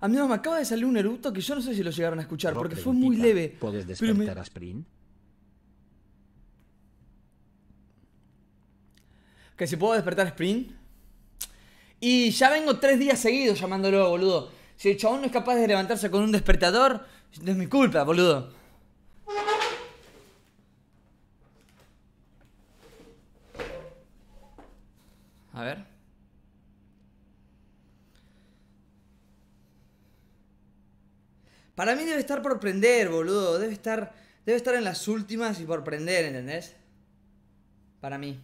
Amigos, me acaba de salir un eructo que yo no sé si lo llegaron a escuchar porque fue muy leve. ¿Puedes despertar a Sprint? Que si puedo despertar a Sprint. Y ya vengo tres días seguidos llamándolo, boludo. Si el chabón no es capaz de levantarse con un despertador, no es mi culpa, boludo. A ver. Para mí debe estar por prender, boludo. Debe estar, debe estar en las últimas y por prender, ¿entendés? Para mí.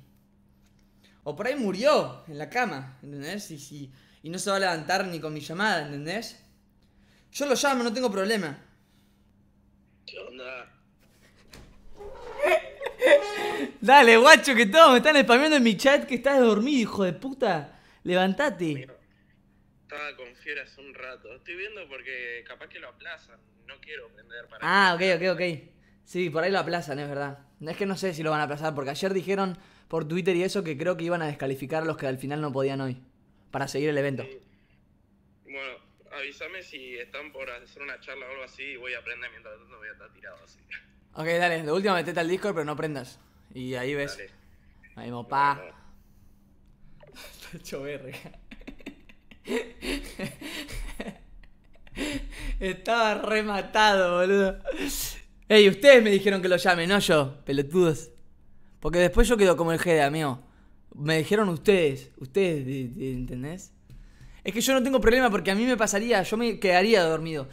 O por ahí murió en la cama, ¿entendés? Y, y, y no se va a levantar ni con mi llamada, ¿entendés? Yo lo llamo, no tengo problema. ¿Qué onda? Dale, guacho, que todo me están spameando en mi chat que estás dormido, hijo de puta. Levantate con fiera hace un rato. Estoy viendo porque capaz que lo aplazan. No quiero prender para. Ah, ok, ok, ok. Sí, por ahí lo aplazan, es verdad. Es que no sé si lo van a aplazar, porque ayer dijeron por Twitter y eso que creo que iban a descalificar a los que al final no podían hoy, para seguir el evento. Bueno, avísame si están por hacer una charla o algo así y voy a aprender mientras tanto voy a estar tirado así. Ok, dale, de última metete al Discord, pero no prendas. Y ahí ves. Ahí, mopá. Está hecho Estaba rematado, boludo. Ey, ustedes me dijeron que lo llame, no yo, pelotudos. Porque después yo quedo como el de amigo. Me dijeron ustedes, ustedes, ¿entendés? Es que yo no tengo problema porque a mí me pasaría, yo me quedaría dormido.